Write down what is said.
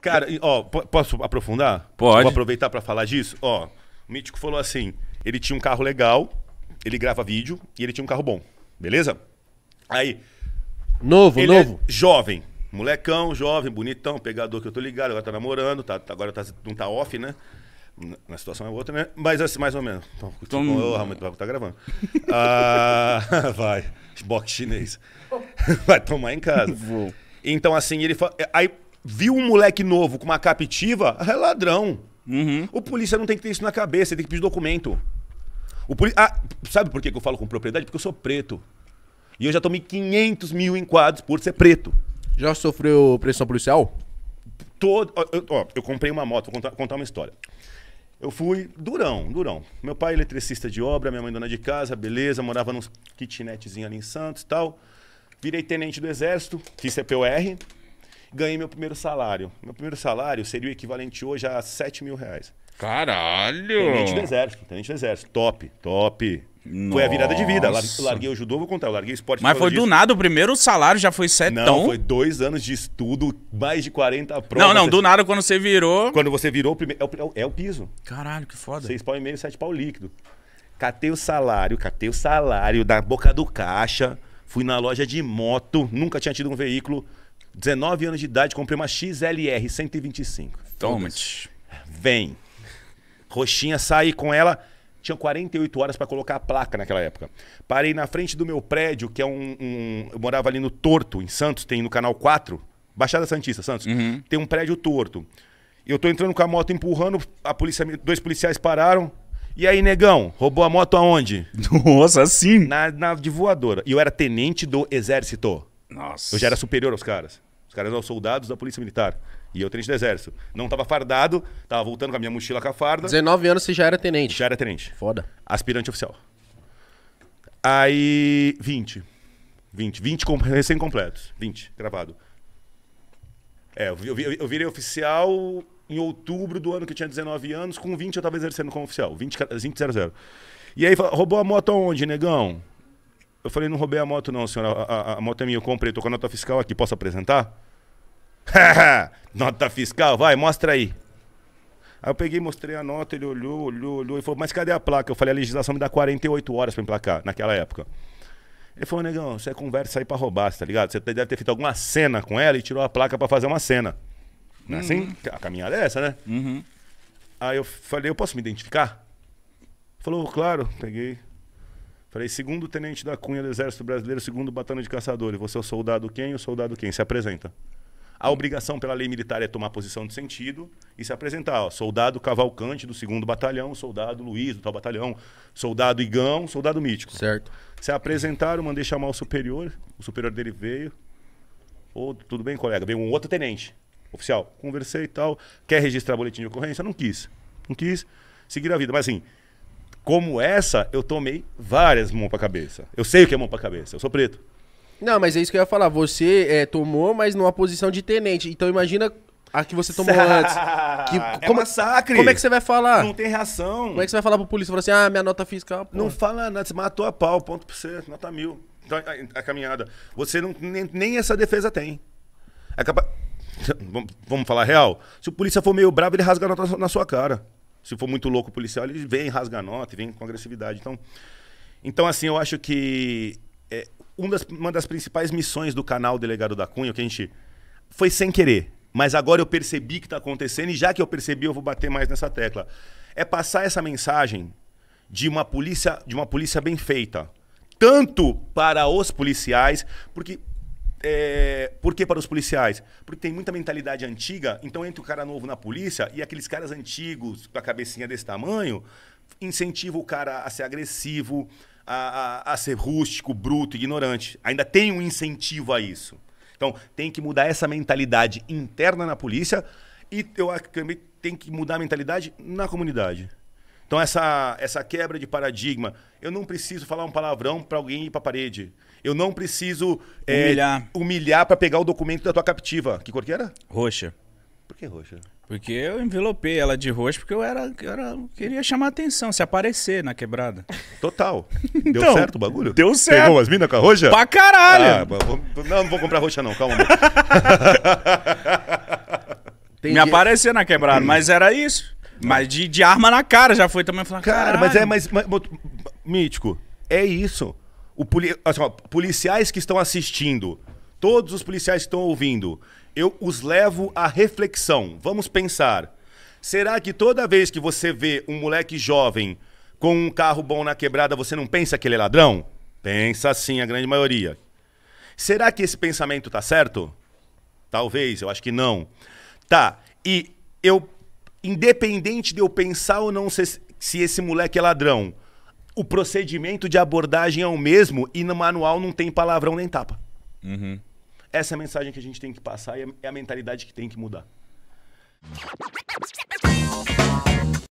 Cara, ó, posso aprofundar? Pode. Vou aproveitar para falar disso. Ó, o Mítico falou assim: ele tinha um carro legal, ele grava vídeo e ele tinha um carro bom. Beleza? Aí. Novo, é novo. É jovem. Molecão, jovem, bonitão, pegador que eu tô ligado, agora tá namorando, tá, tá agora tá, não tá off, né? Na situação é outra, né? Mas assim, mais ou menos. Então, Tom... Tipo, oh, Ramon, tá, tá gravando. ah, vai. Box chinês. Vai tomar em casa. Vou. Então, assim, ele fa... Aí viu um moleque novo com uma captiva, é ladrão. Uhum. O polícia não tem que ter isso na cabeça, ele tem que pedir documento. O poli... Ah, sabe por que eu falo com propriedade? Porque eu sou preto. E eu já tomei 500 mil enquadros por ser preto. Já sofreu pressão policial? Todo... Ó, eu, ó, eu comprei uma moto, vou contar, contar uma história. Eu fui durão, durão. Meu pai eletricista de obra, minha mãe dona de casa, beleza, morava num kitnetzinho ali em Santos e tal. Virei tenente do exército, fiz CPOR, ganhei meu primeiro salário. Meu primeiro salário seria o equivalente hoje a 7 mil reais. Caralho! Tenente do exército, tenente do exército. Top, top. Nossa. Foi a virada de vida. Larguei o judô, vou contar. Eu larguei esporte. Mas foi disso. do nada, o primeiro salário já foi setão. Não, foi dois anos de estudo, mais de 40 provas. Não, não, do nada quando você virou... Quando você virou, é o, é o piso. Caralho, que foda. Seis pau e meio, sete pau líquido. Catei o salário, catei o salário da boca do caixa. Fui na loja de moto, nunca tinha tido um veículo. 19 anos de idade, comprei uma XLR 125. Toma. Vem. Roxinha, saí com ela. Tinha 48 horas para colocar a placa naquela época. Parei na frente do meu prédio, que é um, um. eu morava ali no Torto, em Santos, tem no canal 4. Baixada Santista, Santos. Uhum. Tem um prédio torto. Eu tô entrando com a moto empurrando, a polícia, dois policiais pararam. E aí, negão, roubou a moto aonde? Nossa, assim? Na, na de voadora. E eu era tenente do exército. Nossa. Eu já era superior aos caras. Os caras eram soldados da Polícia Militar. E eu tenente do Exército. Não tava fardado, tava voltando com a minha mochila com a farda. 19 anos você já era tenente. Já era tenente. Foda. Aspirante oficial. Aí, 20. 20. 20 com... recém-completos. 20, gravado. É, eu, eu, eu, virei oficial em outubro do ano que eu tinha 19 anos. Com 20 eu tava exercendo como oficial. 20, 20 00. E aí, roubou a moto aonde, negão? Eu falei, não roubei a moto não, senhora. A, a, a moto é minha, eu comprei, tô com a nota fiscal aqui, posso apresentar? nota fiscal, vai, mostra aí. Aí eu peguei, mostrei a nota, ele olhou, olhou, olhou e falou, mas cadê a placa? Eu falei, a legislação me dá 48 horas pra emplacar, naquela época. Ele falou, negão, você é conversa aí pra roubar, tá ligado? Você tá, deve ter feito alguma cena com ela e tirou a placa pra fazer uma cena. Não é assim? uhum. assim? A caminhada é essa, né? Uhum. Aí eu falei, eu posso me identificar? Falou, claro, peguei, Falei, segundo tenente da Cunha do Exército Brasileiro, segundo batalhão de caçadores, você é o soldado quem? O soldado quem? Se apresenta. A obrigação pela lei militar é tomar posição de sentido e se apresentar. Ó, soldado Cavalcante do segundo Batalhão, soldado Luiz do tal batalhão, soldado Igão, soldado Mítico. Certo. Se apresentaram, mandei chamar o superior. O superior dele veio. Ô, tudo bem, colega? Veio um outro tenente, oficial. Conversei e tal. Quer registrar boletim de ocorrência? Não quis. Não quis seguir a vida. Mas assim, como essa, eu tomei várias mãos pra cabeça. Eu sei o que é mão pra cabeça, eu sou preto. Não, mas é isso que eu ia falar. Você é, tomou, mas numa posição de tenente. Então imagina a que você tomou antes. Que, é como, massacre. Como é que você vai falar? Não tem reação. Como é que você vai falar pro polícia? Falar assim, ah, minha nota fiscal. Porra. Não fala nada, você matou a pau, ponto pra você, nota mil. Então, a, a, caminhada. Você não, nem, nem essa defesa tem. É capaz... Vamos falar real? Se o polícia for meio bravo, ele rasga a nota na sua cara. Se for muito louco o policial, ele vem, rasga nota, vem com agressividade. Então, então assim, eu acho que é, das, uma das principais missões do canal Delegado da Cunha, que a gente. Foi sem querer, mas agora eu percebi que está acontecendo, e já que eu percebi, eu vou bater mais nessa tecla. É passar essa mensagem de uma polícia, de uma polícia bem feita. Tanto para os policiais, porque é, por que para os policiais? Porque tem muita mentalidade antiga, então entra o cara novo na polícia e aqueles caras antigos, com a cabecinha desse tamanho, incentiva o cara a ser agressivo, a, a, a ser rústico, bruto, ignorante. Ainda tem um incentivo a isso. Então, tem que mudar essa mentalidade interna na polícia e eu acho que também tem que mudar a mentalidade na comunidade. Então, essa, essa quebra de paradigma. Eu não preciso falar um palavrão para alguém ir para a parede. Eu não preciso é, humilhar, humilhar para pegar o documento da tua captiva. Que cor que era? Roxa. Por que roxa? Porque eu envelopei ela de roxo porque eu era, eu era queria chamar atenção, se aparecer na quebrada. Total. Deu então, certo o bagulho? Deu certo. Pegou as minas com a roxa? Pra caralho. Ah, vou, não, não vou comprar roxa não, calma. Me aparecer na quebrada, hum. mas era isso. Mas de, de arma na cara já foi também. Falar, cara, mas é, mas, mas, Mítico, é isso. O poli, assim, ó, policiais que estão assistindo, todos os policiais que estão ouvindo, eu os levo à reflexão. Vamos pensar. Será que toda vez que você vê um moleque jovem com um carro bom na quebrada, você não pensa que ele é ladrão? Pensa sim, a grande maioria. Será que esse pensamento tá certo? Talvez, eu acho que não. Tá. E eu independente de eu pensar ou não se, se esse moleque é ladrão, o procedimento de abordagem é o mesmo e no manual não tem palavrão nem tapa. Uhum. Essa é a mensagem que a gente tem que passar e é, é a mentalidade que tem que mudar.